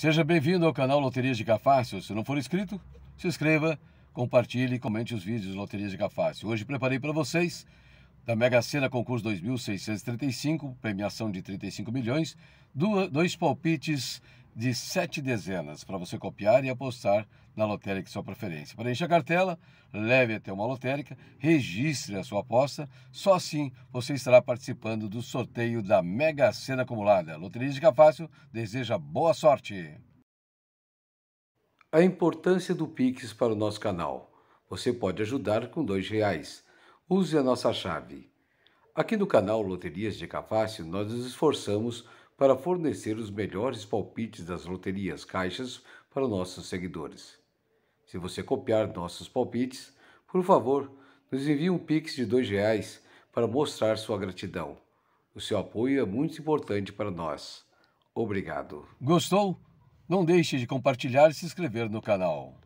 Seja bem-vindo ao canal Loterias de Cafácio. Se não for inscrito, se inscreva, compartilhe e comente os vídeos Loterias de Cafácio. Hoje preparei para vocês da Mega Sena Concurso 2635, premiação de 35 milhões, dois palpites de sete dezenas para você copiar e apostar na lotérica de sua preferência. Preencha a cartela, leve até uma lotérica, registre a sua aposta, só assim você estará participando do sorteio da Mega Sena Acumulada. Loterística Fácil deseja boa sorte! A importância do Pix para o nosso canal. Você pode ajudar com R$ reais. Use a nossa chave. Aqui no canal Loterias de Cafácio, nós nos esforçamos para fornecer os melhores palpites das loterias caixas para nossos seguidores. Se você copiar nossos palpites, por favor, nos envie um pix de R$ reais para mostrar sua gratidão. O seu apoio é muito importante para nós. Obrigado. Gostou? Não deixe de compartilhar e se inscrever no canal.